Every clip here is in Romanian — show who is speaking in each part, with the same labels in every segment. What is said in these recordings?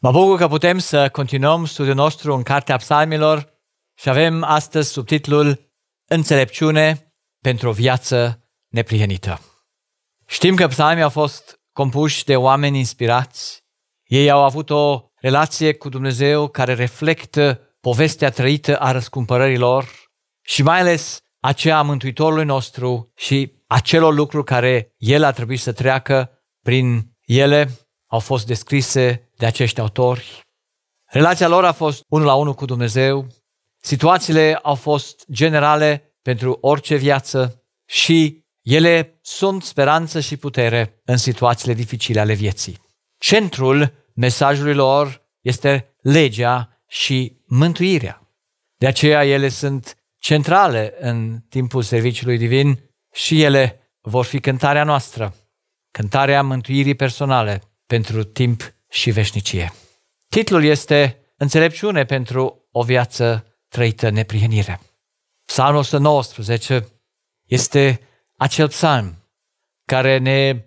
Speaker 1: Mă bucur că putem să continuăm studiul nostru în Cartea Psalmilor și avem astăzi subtitlul Înțelepciune pentru o viață neprihănită. Știm că psalmii au fost compuși de oameni inspirați. Ei au avut o relație cu Dumnezeu care reflectă povestea trăită a răscumpărării lor și mai ales aceea a Mântuitorului nostru și acelor lucruri care El a trebuit să treacă prin ele au fost descrise de acești autori. Relația lor a fost unul la unul cu Dumnezeu, situațiile au fost generale pentru orice viață și ele sunt speranță și putere în situațiile dificile ale vieții. Centrul mesajului lor este legea și mântuirea. De aceea ele sunt centrale în timpul serviciului divin și ele vor fi cântarea noastră, cântarea mântuirii personale, pentru timp și veșnicie. Titlul este Înțelepciune pentru o viață trăită neprihănire. Psalmul 119 este acel psalm care ne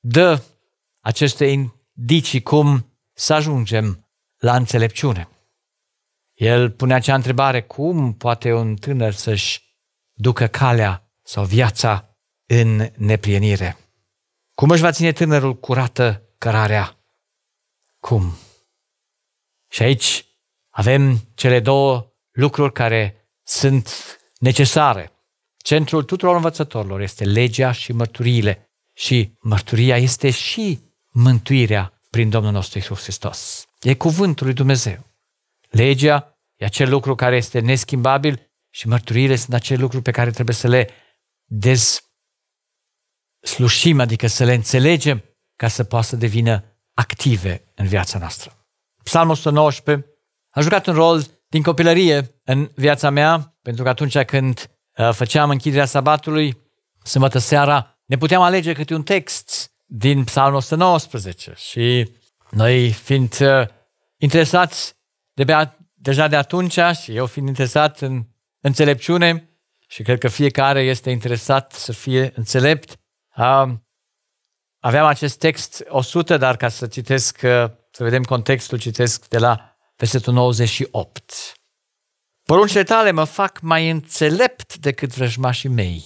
Speaker 1: dă aceste indicii cum să ajungem la înțelepciune. El pune acea întrebare, cum poate un tânăr să-și ducă calea sau viața în neprienire? Cum își va ține tânărul curată cărarea? Cum? Și aici avem cele două lucruri care sunt necesare. Centrul tuturor învățătorilor este legea și mărturiile. Și mărturia este și mântuirea prin Domnul nostru Isus Hristos. E cuvântul lui Dumnezeu. Legea e acel lucru care este neschimbabil și mărturiile sunt acel lucru pe care trebuie să le dez, slușim, adică să le înțelegem ca să poată să devină active în viața noastră. Psalmul 119 a jucat un rol din copilărie în viața mea, pentru că atunci când uh, făceam închiderea sabatului, sâmbătă seara, ne puteam alege câte un text din Psalmul 119 și noi fiind uh, interesați de bea, deja de atunci și eu fiind interesat în înțelepciune și cred că fiecare este interesat să fie înțelept, Aveam acest text 100, dar ca să citesc, uh, să vedem contextul, citesc de la versetul 98. Poruncile tale mă fac mai înțelept decât vrăjmașii mei,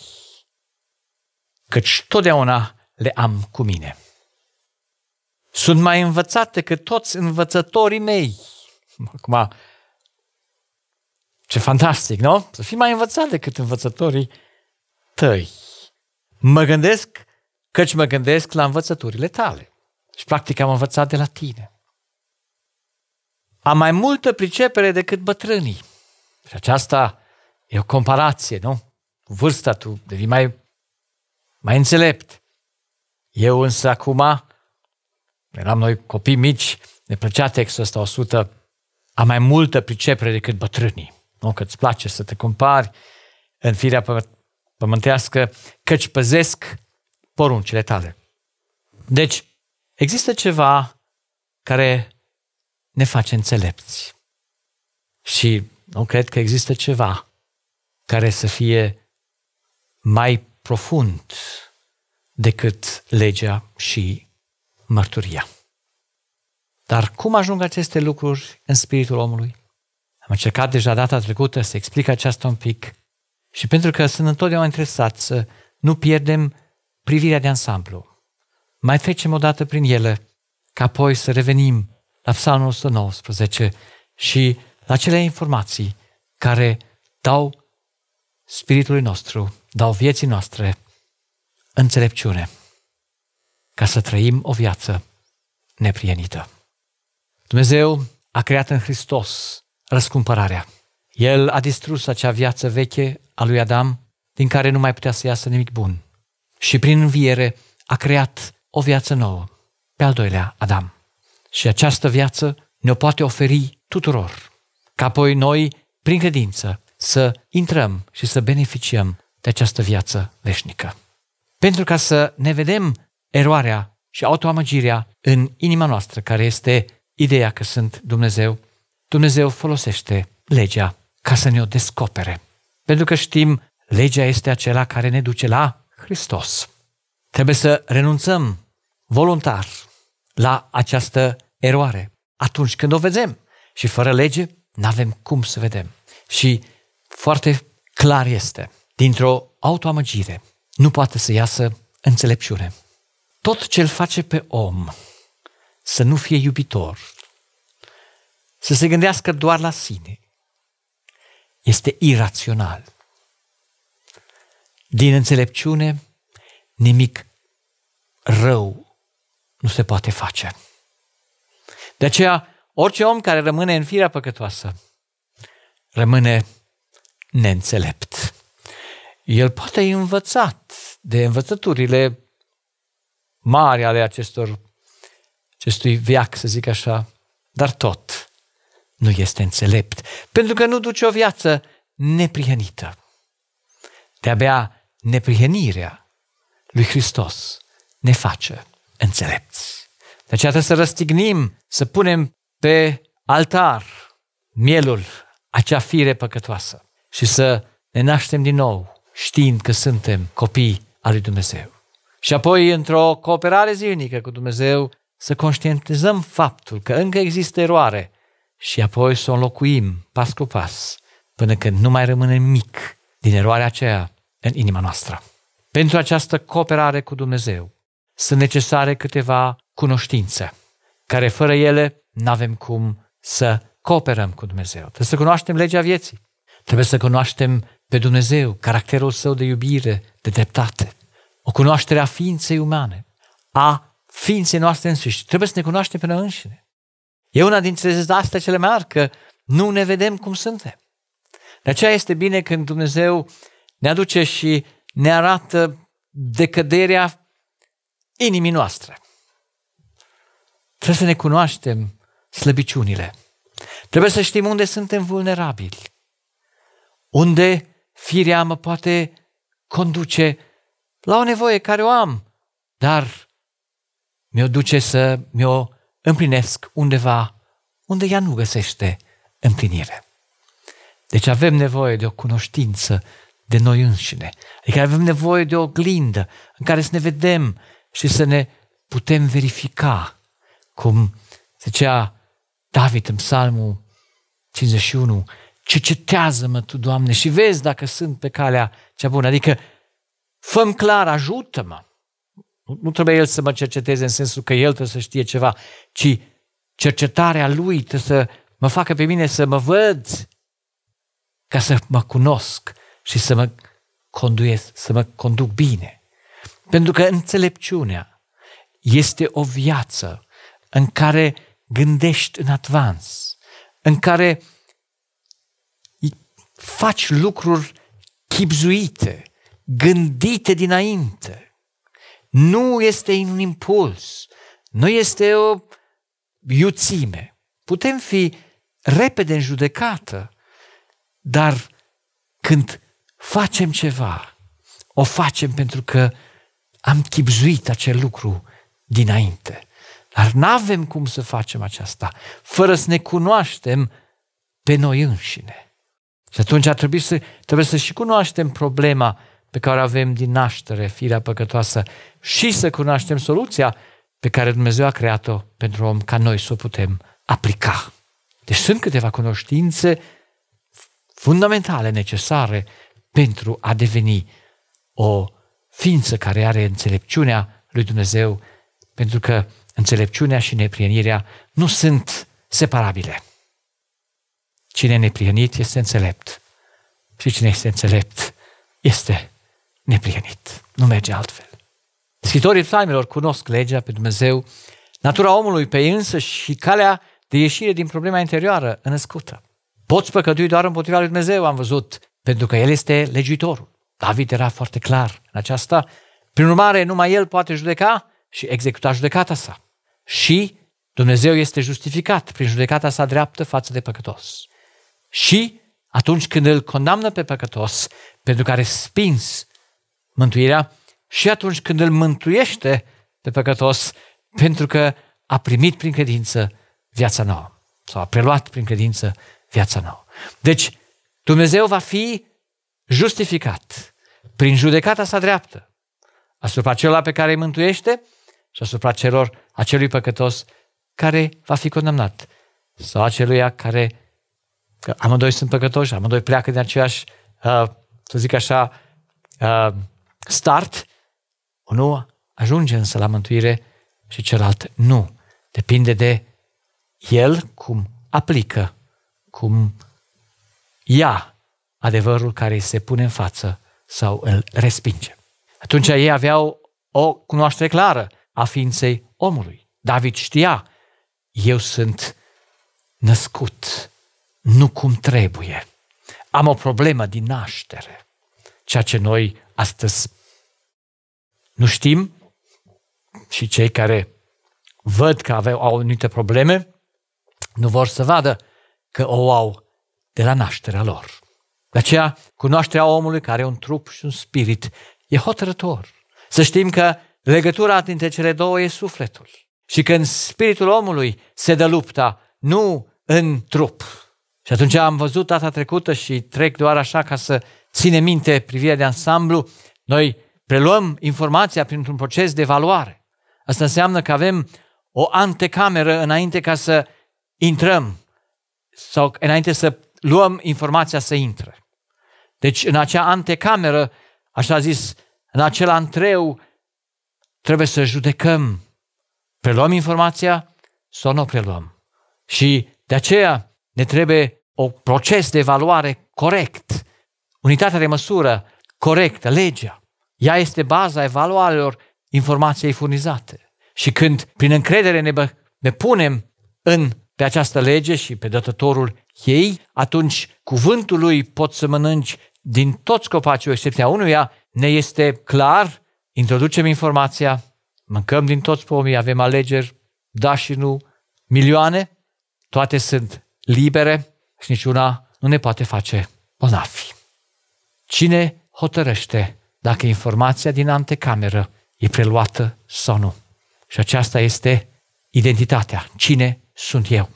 Speaker 1: căci totdeauna le am cu mine. Sunt mai învățat decât toți învățătorii mei. Acum, ce fantastic, nu? Să fii mai învățat decât învățătorii tăi. Mă gândesc, căci mă gândesc la învățăturile tale. Și practic am învățat de la tine. Am mai multă pricepere decât bătrânii. Și aceasta e o comparație, nu? Cu vârsta tu devii mai, mai înțelept. Eu însă acum, eram noi copii mici, ne plăcea textul ăsta 100, am mai multă pricepere decât bătrânii. Nu? Că îți place să te compari în firea pământească, căci păzesc poruncile tale. Deci, există ceva care ne face înțelepți. Și nu cred că există ceva care să fie mai profund decât legea și mărturia. Dar cum ajung aceste lucruri în spiritul omului? Am încercat deja data trecută să explic aceasta un pic. Și pentru că sunt întotdeauna interesat să nu pierdem privirea de ansamblu. Mai trecem dată prin ele, ca apoi să revenim la Psalmul 119 și la cele informații care dau spiritului nostru, dau vieții noastre înțelepciune, ca să trăim o viață neprienită. Dumnezeu a creat în Hristos răscumpărarea. El a distrus acea viață veche a lui Adam, din care nu mai putea să iasă nimic bun. Și prin înviere a creat o viață nouă, pe al doilea Adam. Și această viață ne-o poate oferi tuturor, ca apoi noi, prin credință, să intrăm și să beneficiem de această viață veșnică. Pentru ca să ne vedem eroarea și autoamăgirea în inima noastră, care este ideea că sunt Dumnezeu, Dumnezeu folosește legea ca să ne o descopere. Pentru că știm, legea este acela care ne duce la Hristos. Trebuie să renunțăm voluntar la această eroare atunci când o vedem. Și fără lege, nu avem cum să vedem. Și foarte clar este, dintr-o autoamăgire, nu poate să iasă înțelepciune. Tot ce îl face pe om să nu fie iubitor, să se gândească doar la sine, este irațional. Din înțelepciune, nimic rău nu se poate face. De aceea, orice om care rămâne în firea păcătoasă, rămâne neînțelept. El poate învățat de învățăturile mari ale acestor, acestui viac, să zic așa, dar tot nu este înțelept, pentru că nu duce o viață neprihănită. De-abia neprihănirea lui Hristos ne face înțelepți. De aceea trebuie să răstignim, să punem pe altar mielul, acea fire păcătoasă și să ne naștem din nou, știind că suntem copii al lui Dumnezeu. Și apoi, într-o cooperare zilnică cu Dumnezeu, să conștientizăm faptul că încă există eroare și apoi să o înlocuim pas cu pas, până când nu mai rămâne mic din eroarea aceea în inima noastră. Pentru această cooperare cu Dumnezeu sunt necesare câteva cunoștințe, care fără ele nu avem cum să cooperăm cu Dumnezeu. Trebuie să cunoaștem legea vieții. Trebuie să cunoaștem pe Dumnezeu, caracterul său de iubire, de dreptate, o cunoaștere a ființei umane, a ființei noastre însuși. Trebuie să ne cunoaștem pe noi înșine. E una dintre dezastrele cele mari, că nu ne vedem cum suntem. De aceea este bine când Dumnezeu ne aduce și ne arată decăderea inimii noastre. Trebuie să ne cunoaștem slăbiciunile. Trebuie să știm unde suntem vulnerabili. Unde firea mă poate conduce la o nevoie care o am, dar mi-o duce să mi-o împlinesc undeva unde ea nu găsește împlinire. Deci avem nevoie de o cunoștință de noi înșine. Adică avem nevoie de o oglindă în care să ne vedem și să ne putem verifica. Cum zicea David în psalmul 51, cercetează-mă Tu, Doamne, și vezi dacă sunt pe calea cea bună. Adică făm clar, ajută-mă. Nu, nu trebuie el să mă cerceteze în sensul că el trebuie să știe ceva, ci cercetarea lui trebuie să mă facă pe mine să mă văd ca să mă cunosc și să mă conduiesc, să mă conduc bine. Pentru că înțelepciunea este o viață în care gândești în advans, în care faci lucruri chipzuite, gândite dinainte. Nu este un impuls, nu este o iuțime. Putem fi repede în judecată, dar când facem ceva, o facem pentru că am chipzuit acel lucru dinainte. Dar nu avem cum să facem aceasta fără să ne cunoaștem pe noi înșine. Și atunci ar trebui să, trebuie să și cunoaștem problema pe care o avem din naștere, firea păcătoasă, și să cunoaștem soluția pe care Dumnezeu a creat-o pentru om ca noi să o putem aplica. Deci sunt câteva cunoștințe fundamentale necesare pentru a deveni o ființă care are înțelepciunea lui Dumnezeu, pentru că înțelepciunea și neprienirea nu sunt separabile. Cine e neprienit este înțelept și cine este înțelept este neprienit. Nu merge altfel. Scritorii psalmilor cunosc legea pe Dumnezeu, natura omului pe însă și calea de ieșire din problema interioară înăscută. Poți păcătui doar împotriva lui Dumnezeu, am văzut, pentru că El este legiuitorul. David era foarte clar în aceasta. Prin urmare, numai El poate judeca și executa judecata sa. Și Dumnezeu este justificat prin judecata sa dreaptă față de păcătos. Și atunci când îl condamnă pe păcătos, pentru că a respins mântuirea și atunci când îl mântuiește pe păcătos pentru că a primit prin credință viața nouă sau a preluat prin credință viața nouă. Deci, Dumnezeu va fi justificat prin judecata sa dreaptă asupra celor pe care îi mântuiește și asupra celor acelui păcătos care va fi condamnat sau aceluia care că amândoi sunt păcătoși, amândoi pleacă din aceeași, uh, să zic așa, uh, start, unul ajunge însă la mântuire și celălalt nu. Depinde de el cum aplică, cum ia adevărul care îi se pune în față sau îl respinge. Atunci ei aveau o cunoaștere clară a ființei omului. David știa, eu sunt născut nu cum trebuie. Am o problemă din naștere, ceea ce noi astăzi. Nu știm și cei care văd că aveau, au anumite probleme, nu vor să vadă că o au de la nașterea lor. De aceea, cunoașterea omului care are un trup și un spirit e hotărător. Să știm că legătura dintre cele două e sufletul. Și că în spiritul omului se dă lupta, nu în trup. Și atunci am văzut data trecută și trec doar așa ca să ține minte privirea de ansamblu, noi preluăm informația printr-un proces de evaluare. Asta înseamnă că avem o antecameră înainte ca să intrăm sau înainte să luăm informația să intre. Deci în acea antecameră, așa zis, în acel antreu, trebuie să judecăm. Preluăm informația sau nu o preluăm. Și de aceea ne trebuie un proces de evaluare corect Unitatea de măsură corectă, legea, ea este baza evaluărilor informației furnizate. Și când prin încredere ne, bă, ne punem în pe această lege și pe dătătorul ei, atunci cuvântul lui pot să mănânci din toți copacii, excepția unuia, ne este clar, introducem informația, mâncăm din toți pomii, avem alegeri, da și nu, milioane, toate sunt libere și niciuna nu ne poate face bolnavi. Cine hotărăște dacă informația din antecameră e preluată sau nu? Și aceasta este identitatea. Cine sunt eu?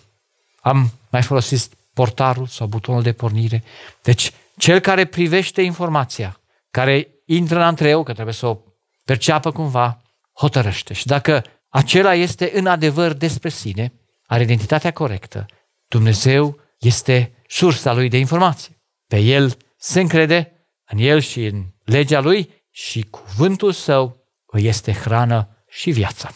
Speaker 1: Am mai folosit portarul sau butonul de pornire. Deci, cel care privește informația, care intră în antreu, că trebuie să o perceapă cumva, hotărăște. Și dacă acela este în adevăr despre sine, are identitatea corectă, Dumnezeu este sursa lui de informație. Pe el se încrede în el și în legea lui și cuvântul său îi este hrană și viață.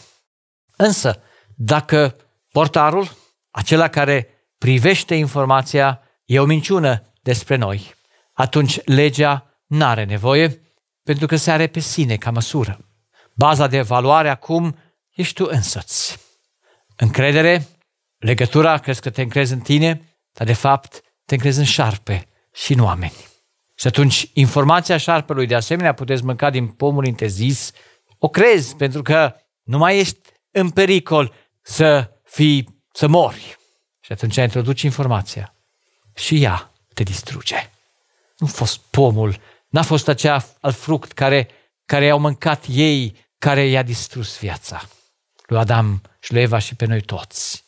Speaker 1: Însă, dacă portarul, acela care privește informația, e o minciună despre noi, atunci legea nu are nevoie pentru că se are pe sine ca măsură. Baza de valoare acum ești tu însăți. Încredere, legătura, crezi că te încrezi în tine, dar de fapt te încrezi în șarpe și în oameni. Și atunci, informația șarpelui, de asemenea, puteți mânca din pomul interzis, o crezi, pentru că nu mai ești în pericol să fii, să mori. Și atunci introduci informația. Și ea te distruge. Nu a fost pomul, n-a fost acea al fruct care, care i-au mâncat ei, care i-a distrus viața. Lui Adam și lui Eva și pe noi toți.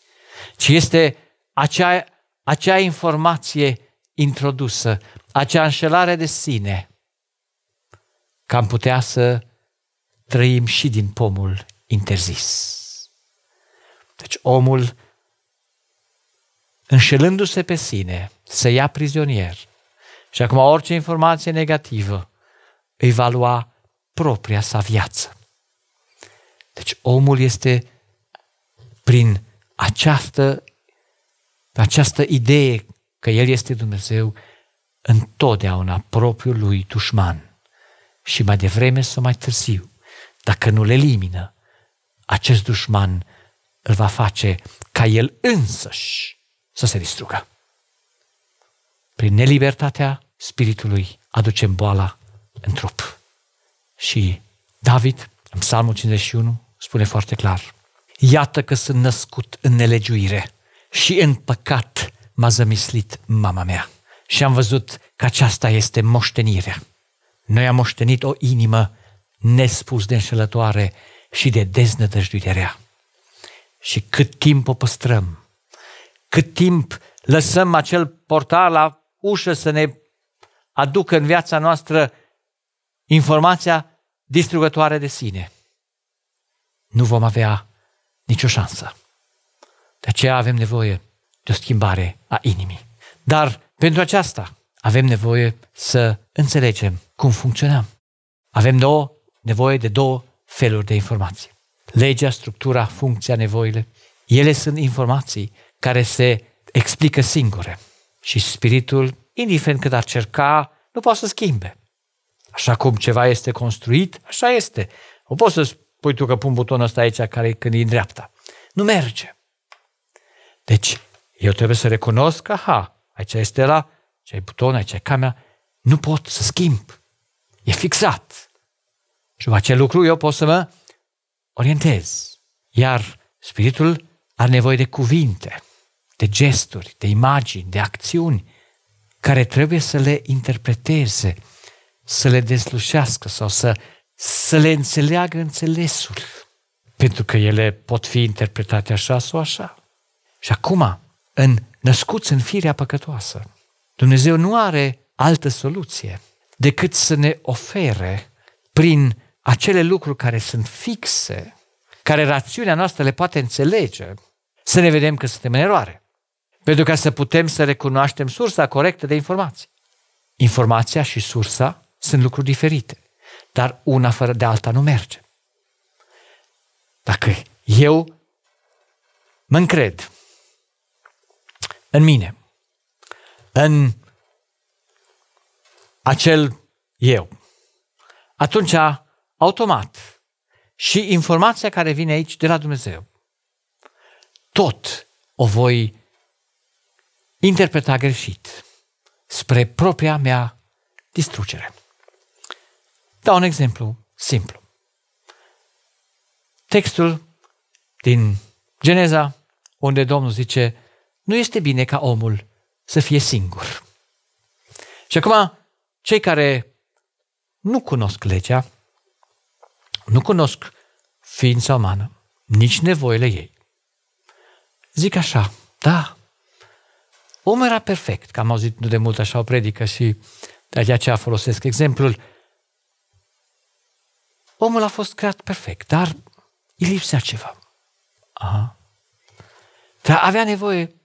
Speaker 1: Ci este acea, acea informație introdusă, acea înșelare de sine, că am putea să trăim și din pomul interzis. Deci omul, înșelându-se pe sine, se ia prizonier și acum orice informație negativă îi va lua propria sa viață. Deci omul este prin această, această idee că El este Dumnezeu întotdeauna propriul lui dușman. Și mai devreme sau mai târziu, dacă nu-l elimină, acest dușman îl va face ca el însăși să se distrugă. Prin nelibertatea spiritului aducem boala în trup. Și David, în Psalmul 51, spune foarte clar, Iată că sunt născut în nelegiuire și în păcat m-a zămislit mama mea și am văzut că aceasta este moștenirea. Noi am moștenit o inimă nespus de înșelătoare și de deznădăjduire rea. Și cât timp o păstrăm, cât timp lăsăm acel portal la ușă să ne aducă în viața noastră informația distrugătoare de sine, nu vom avea nicio șansă. De aceea avem nevoie de o schimbare a inimii. Dar pentru aceasta avem nevoie să înțelegem cum funcționăm. Avem două, nevoie de două feluri de informații. Legea, structura, funcția, nevoile. Ele sunt informații care se explică singure și spiritul, indiferent cât ar cerca, nu poate să schimbe. Așa cum ceva este construit, așa este. O poți să spui tu că pun butonul ăsta aici care când e în dreapta. Nu merge. Deci eu trebuie să recunosc că, ha, aici este la, ce e buton, aici e camera, nu pot să schimb. E fixat. Și după acel lucru eu pot să mă orientez. Iar spiritul are nevoie de cuvinte, de gesturi, de imagini, de acțiuni care trebuie să le interpreteze, să le deslușească sau să, să le înțeleagă înțelesul. Pentru că ele pot fi interpretate așa sau așa. Și acum, în, născuți în firea păcătoasă. Dumnezeu nu are altă soluție decât să ne ofere prin acele lucruri care sunt fixe, care rațiunea noastră le poate înțelege, să ne vedem că suntem în eroare. Pentru ca să putem să recunoaștem sursa corectă de informații. Informația și sursa sunt lucruri diferite, dar una fără de alta nu merge. Dacă eu mă încred în mine, în acel eu. Atunci, automat, și informația care vine aici de la Dumnezeu, tot o voi interpreta greșit spre propria mea distrugere. Dau un exemplu simplu. Textul din Geneza, unde Domnul zice, nu este bine ca omul să fie singur. Și acum, cei care nu cunosc legea, nu cunosc ființa umană, nici nevoile ei, zic așa, da, omul era perfect, că am auzit nu de mult așa o predică și de aceea folosesc exemplul, omul a fost creat perfect, dar îi lipsea ceva. Aha. Dar avea nevoie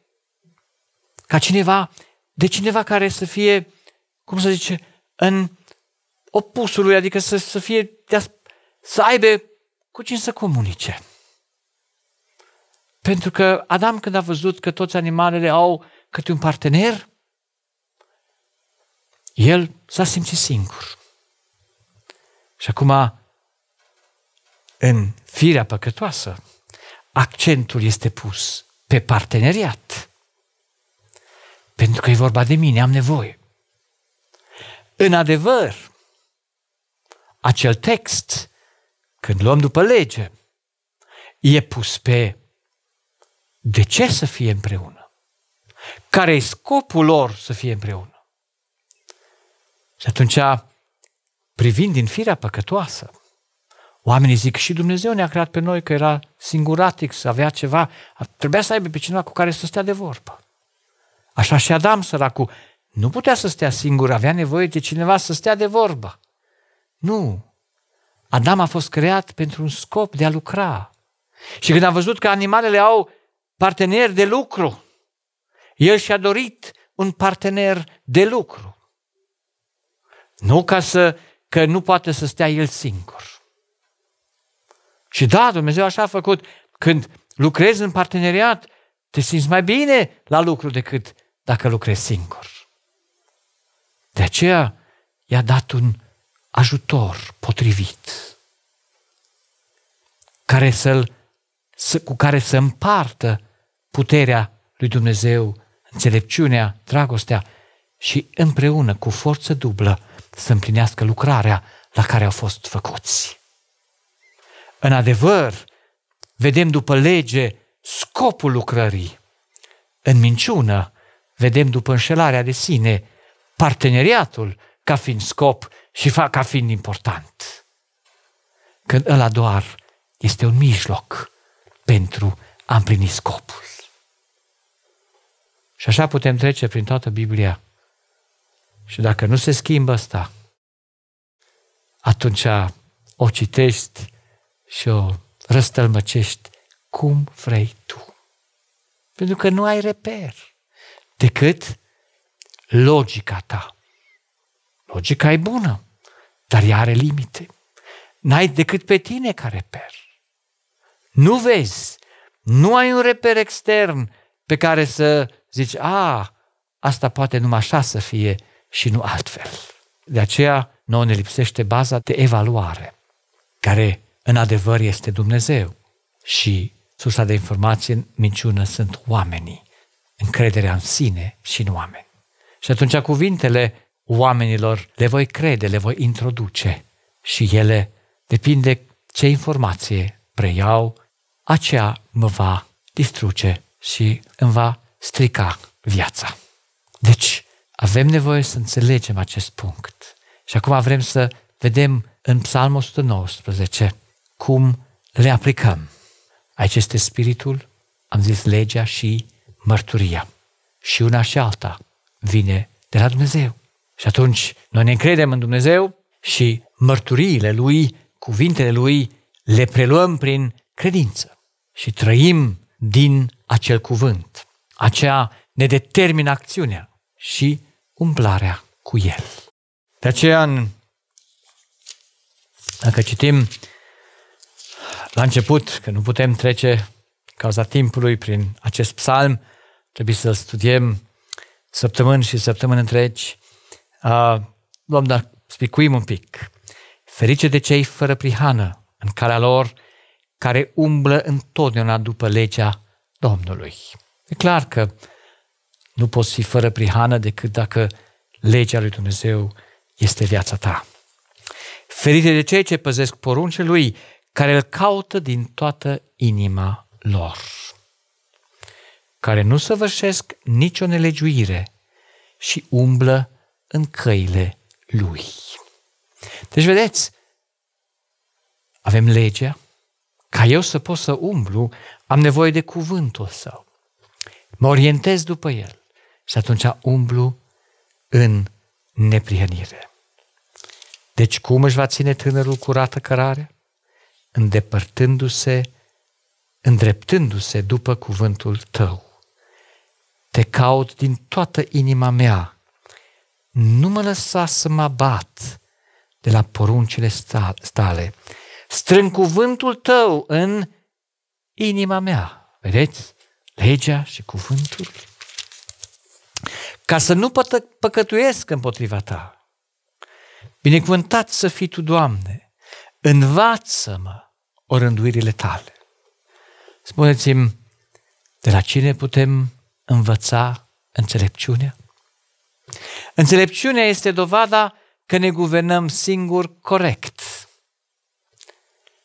Speaker 1: ca cineva, de cineva care să fie, cum să zice, în opusul lui, adică să, să fie, să aibă cu cine să comunice. Pentru că Adam când a văzut că toți animalele au câte un partener, el s-a simțit singur. Și acum, în firea păcătoasă, accentul este pus pe parteneriat. Pentru că e vorba de mine, am nevoie. În adevăr, acel text, când luăm după lege, e pus pe de ce să fie împreună? Care e scopul lor să fie împreună? Și atunci, privind din firea păcătoasă, oamenii zic și Dumnezeu ne-a creat pe noi că era singuratic, să avea ceva, trebuia să aibă pe cineva cu care să stea de vorbă. Așa și Adam, săracul, nu putea să stea singur, avea nevoie de cineva să stea de vorbă. Nu. Adam a fost creat pentru un scop de a lucra. Și când a văzut că animalele au parteneri de lucru, el și-a dorit un partener de lucru. Nu ca să, că nu poate să stea el singur. Și da, Dumnezeu așa a făcut. Când lucrezi în parteneriat, te simți mai bine la lucru decât dacă lucrezi singur. De aceea i-a dat un ajutor potrivit care să-l, să, cu care să împartă puterea lui Dumnezeu, înțelepciunea, dragostea și împreună cu forță dublă să împlinească lucrarea la care au fost făcuți. În adevăr, vedem după lege scopul lucrării. În minciună, vedem după înșelarea de sine parteneriatul ca fiind scop și ca fiind important. Când ăla doar este un mijloc pentru a împlini scopul. Și așa putem trece prin toată Biblia. Și dacă nu se schimbă asta, atunci o citești și o răstălmăcești cum vrei tu. Pentru că nu ai reper decât logica ta. Logica e bună, dar ea are limite. N-ai decât pe tine ca reper. Nu vezi, nu ai un reper extern pe care să zici, a, asta poate numai așa să fie și nu altfel. De aceea nouă ne lipsește baza de evaluare, care în adevăr este Dumnezeu și sursa de informație minciună sunt oamenii încrederea în sine și în oameni. Și atunci cuvintele oamenilor le voi crede, le voi introduce și ele depinde ce informație preiau, aceea mă va distruge și îmi va strica viața. Deci, avem nevoie să înțelegem acest punct. Și acum vrem să vedem în Psalmul 119 cum le aplicăm. Aici este spiritul, am zis legea și mărturia. Și una și alta vine de la Dumnezeu. Și atunci noi ne încredem în Dumnezeu și mărturiile Lui, cuvintele Lui, le preluăm prin credință și trăim din acel cuvânt. Aceea ne determină acțiunea și umplarea cu el. De aceea, în, dacă citim la început, că nu putem trece cauza timpului prin acest psalm, Trebuie să-l studiem săptămâni și săptămâni întregi. Uh, luăm, dar spicuim un pic. Ferice de cei fără prihană în calea lor, care umblă întotdeauna după legea Domnului. E clar că nu poți fi fără prihană decât dacă legea lui Dumnezeu este viața ta. Ferite de cei ce păzesc poruncile lui, care îl caută din toată inima lor care nu săvârșesc nicio nelegiuire și umblă în căile lui. Deci, vedeți, avem legea, ca eu să pot să umblu, am nevoie de cuvântul său. Mă orientez după el și atunci umblu în neprihănire. Deci cum își va ține tânărul curată cărare? Îndepărtându-se, îndreptându-se după cuvântul tău. Te caut din toată inima mea. Nu mă lăsa să mă abat de la poruncile tale. Strâng cuvântul tău în inima mea. Vedeți? Legea și cuvântul. Ca să nu pătă- păcătuiesc împotriva ta. Binecuvântat să fii tu, Doamne. Învață-mă orânduirile tale. Spuneți-mi, de la cine putem învăța înțelepciunea? Înțelepciunea este dovada că ne guvernăm singur corect.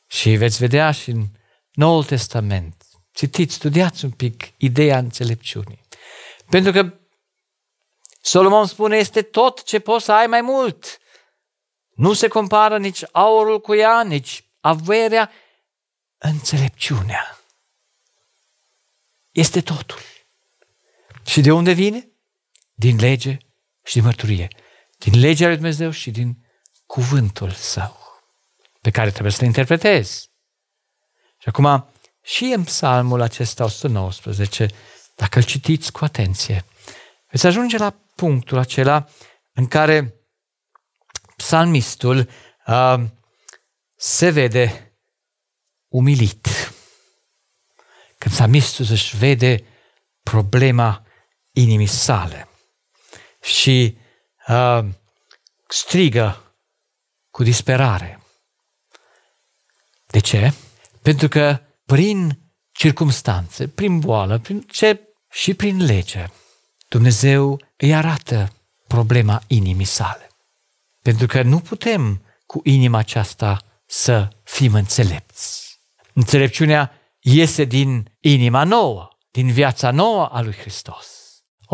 Speaker 1: Și veți vedea și în Noul Testament. Citiți, studiați un pic ideea înțelepciunii. Pentru că Solomon spune este tot ce poți să ai mai mult. Nu se compară nici aurul cu ea, nici averea, înțelepciunea. Este totul. Și de unde vine? Din lege și din mărturie. Din legea lui Dumnezeu și din cuvântul său, pe care trebuie să-l interpretezi. Și acum, și în psalmul acesta 119, dacă îl citiți cu atenție, veți ajunge la punctul acela în care psalmistul uh, se vede umilit. Când psalmistul își vede problema inimii sale și uh, strigă cu disperare. De ce? Pentru că prin circumstanțe, prin boală, prin ce și prin lege, Dumnezeu îi arată problema inimii sale. Pentru că nu putem cu inima aceasta să fim înțelepți. Înțelepciunea iese din inima nouă, din viața nouă a lui Hristos.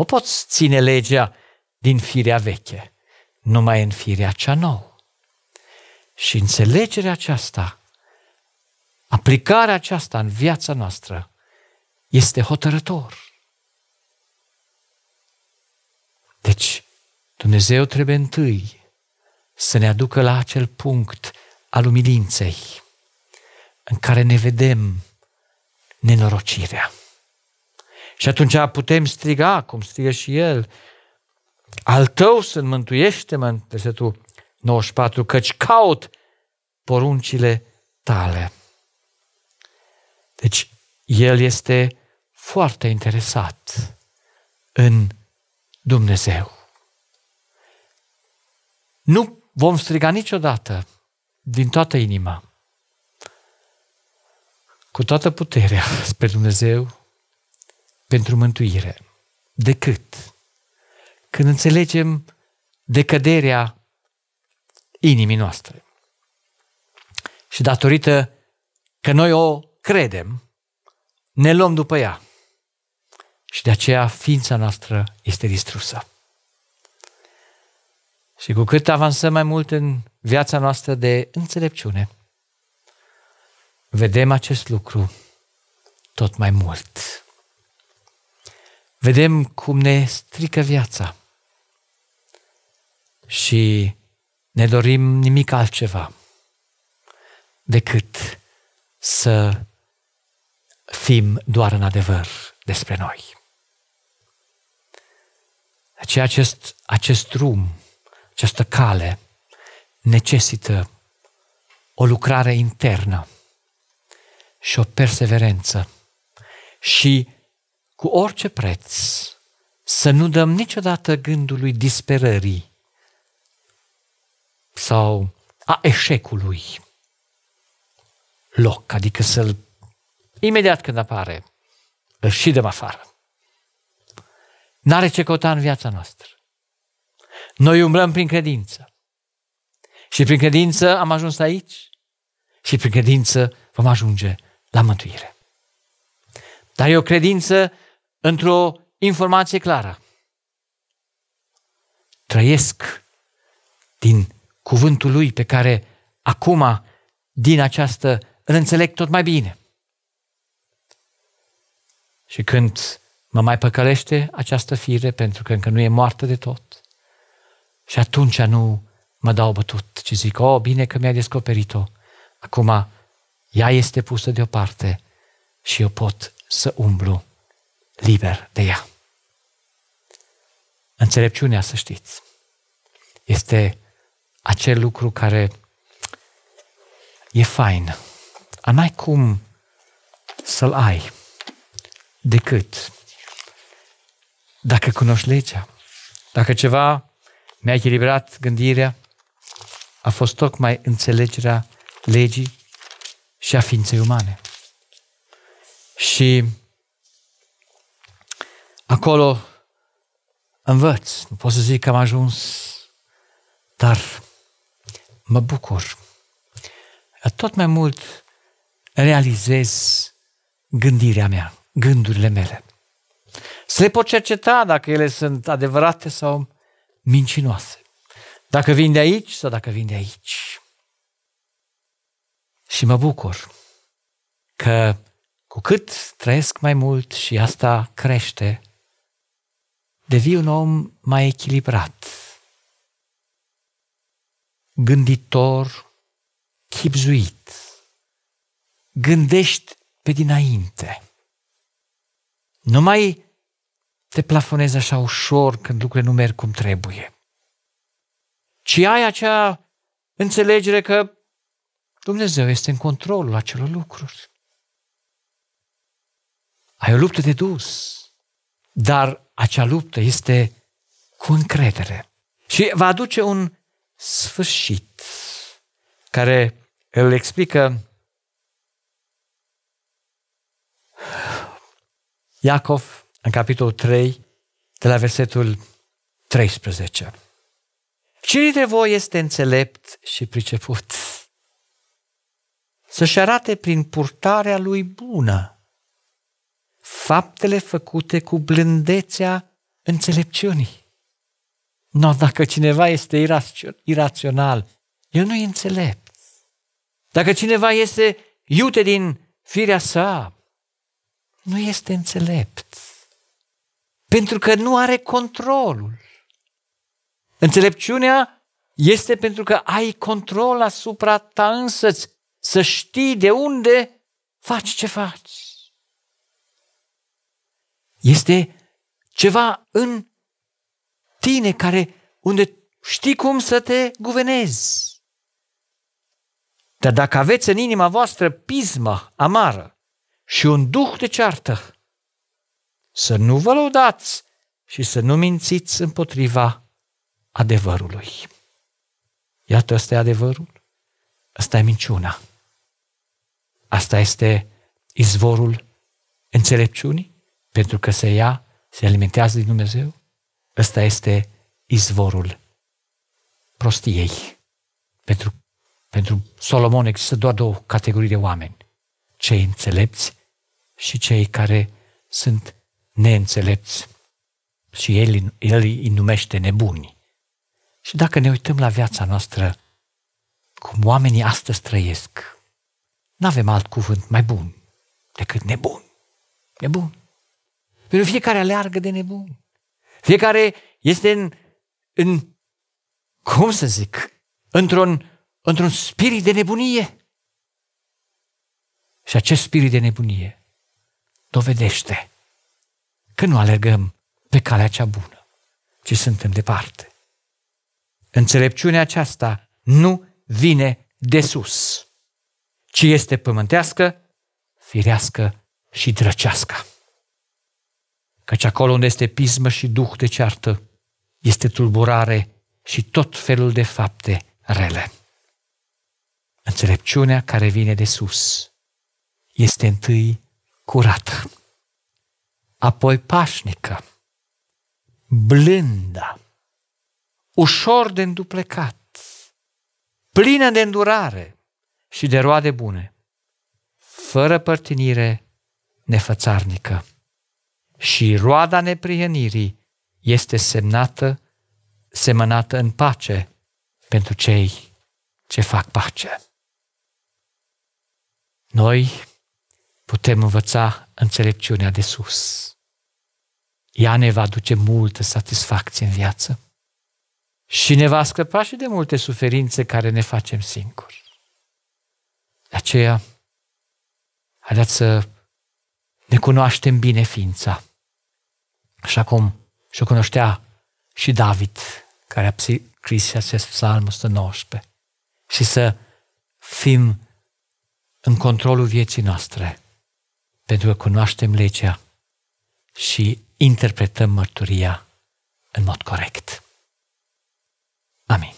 Speaker 1: O poți ține legea din firea veche, numai în firea cea nouă. Și înțelegerea aceasta, aplicarea aceasta în viața noastră, este hotărător. Deci, Dumnezeu trebuie întâi să ne aducă la acel punct al umilinței în care ne vedem nenorocirea. Și atunci putem striga, cum strigă și el, al tău sunt, mântuiește-mă, versetul 94, căci caut poruncile tale. Deci, el este foarte interesat în Dumnezeu. Nu vom striga niciodată din toată inima, cu toată puterea spre Dumnezeu, pentru mântuire decât când înțelegem decăderea inimii noastre. Și datorită că noi o credem, ne luăm după ea. Și de aceea ființa noastră este distrusă. Și cu cât avansăm mai mult în viața noastră de înțelepciune, vedem acest lucru tot mai mult vedem cum ne strică viața și ne dorim nimic altceva decât să fim doar în adevăr despre noi. Aceea deci acest, acest drum, această cale necesită o lucrare internă și o perseverență și cu orice preț, să nu dăm niciodată gândului disperării sau a eșecului loc, adică să-l, imediat când apare, îl și dăm afară. N-are ce căuta în viața noastră. Noi umblăm prin credință. Și prin credință am ajuns aici și prin credință vom ajunge la mântuire. Dar e o credință într-o informație clară. Trăiesc din cuvântul lui pe care acum, din această, îl înțeleg tot mai bine. Și când mă mai păcălește această fire, pentru că încă nu e moartă de tot, și atunci nu mă dau bătut, ci zic, oh, bine că mi a descoperit-o. Acum ea este pusă deoparte și eu pot să umblu liber de ea. Înțelepciunea, să știți, este acel lucru care e fain. A n-ai cum să-l ai decât dacă cunoști legea. Dacă ceva mi-a echilibrat gândirea, a fost tocmai înțelegerea legii și a ființei umane. Și Acolo învăț, nu pot să zic că am ajuns, dar mă bucur. Tot mai mult realizez gândirea mea, gândurile mele. Să le pot cerceta dacă ele sunt adevărate sau mincinoase. Dacă vin de aici sau dacă vin de aici. Și mă bucur că cu cât trăiesc mai mult și asta crește, devii un om mai echilibrat, gânditor, chipzuit, gândești pe dinainte. Nu mai te plafonezi așa ușor când lucrurile nu merg cum trebuie. Ci ai acea înțelegere că Dumnezeu este în controlul acelor lucruri. Ai o luptă de dus. Dar acea luptă este cu încredere și va aduce un sfârșit care îl explică Iacov în capitolul 3 de la versetul 13. Cine dintre voi este înțelept și priceput? Să-și arate prin purtarea lui bună faptele făcute cu blândețea înțelepciunii. No, dacă cineva este irațional, el nu e înțelept. Dacă cineva este iute din firea sa, nu este înțelept. Pentru că nu are controlul. Înțelepciunea este pentru că ai control asupra ta însăți, să știi de unde faci ce faci. Este ceva în tine care, unde știi cum să te guvenezi. Dar dacă aveți în inima voastră pismă amară și un duh de ceartă, să nu vă lăudați și să nu mințiți împotriva adevărului. Iată, ăsta e adevărul, ăsta e minciuna. Asta este izvorul înțelepciunii. Pentru că se ia, se alimentează din Dumnezeu. Ăsta este izvorul prostiei. Pentru, pentru Solomon există doar două categorii de oameni. Cei înțelepți și cei care sunt neînțelepți. Și el, el îi numește nebuni. Și dacă ne uităm la viața noastră, cum oamenii astăzi trăiesc, nu avem alt cuvânt mai bun decât nebun. Nebun. Pentru că fiecare aleargă de nebun. Fiecare este în, în cum să zic, într-un, într-un spirit de nebunie. Și acest spirit de nebunie dovedește că nu alergăm pe calea cea bună, ci suntem departe. Înțelepciunea aceasta nu vine de sus, ci este pământească, firească și drăcească căci acolo unde este pismă și duh de ceartă, este tulburare și tot felul de fapte rele. Înțelepciunea care vine de sus este întâi curată, apoi pașnică, blândă, ușor de înduplecat, plină de îndurare și de roade bune, fără părtinire nefățarnică și roada neprihănirii este semnată, semănată în pace pentru cei ce fac pace. Noi putem învăța înțelepciunea de sus. Ea ne va duce multă satisfacție în viață și ne va scăpa și de multe suferințe care ne facem singuri. De aceea, haideți să ne cunoaștem bine ființa așa cum și o cunoștea și David, care a scris acest psalm 119. Și să fim în controlul vieții noastre, pentru că cunoaștem legea și interpretăm mărturia în mod corect. Amin.